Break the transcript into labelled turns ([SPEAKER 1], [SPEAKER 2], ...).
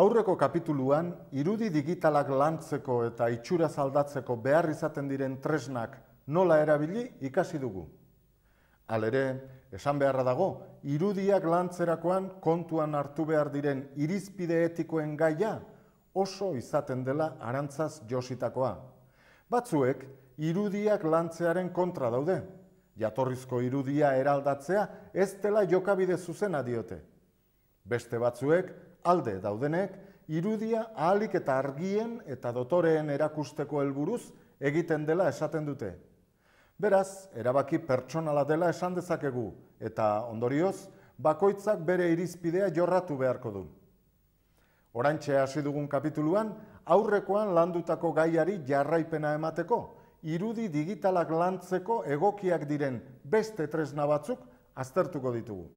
[SPEAKER 1] Aurreko kapituluan, irudi digitalak lantzeko eta itxura aldatzeko behar izaten diren tresnak nola erabili ikasi dugu. Halere, esan beharra dago, irudiak lantzerakoan kontuan hartu behar diren irizpide etikoen gaia oso izaten dela arantzaz jositakoa. Batzuek, irudiak lantzearen kontra daude. Jatorrizko irudia eraldatzea ez dela jokabide zuzena diote. Beste batzuek, alde daudenek, irudia ahalik eta argien eta dotoreen erakusteko helburuz egiten dela esaten dute. Beraz, erabaki pertsonala dela esan dezakegu, eta ondorioz, bakoitzak bere irizpidea jorratu beharko du. Orantxe hasi dugun kapituluan, aurrekoan landutako gaiari jarraipena emateko, irudi digitalak lantzeko egokiak diren beste tresna batzuk aztertuko ditugu.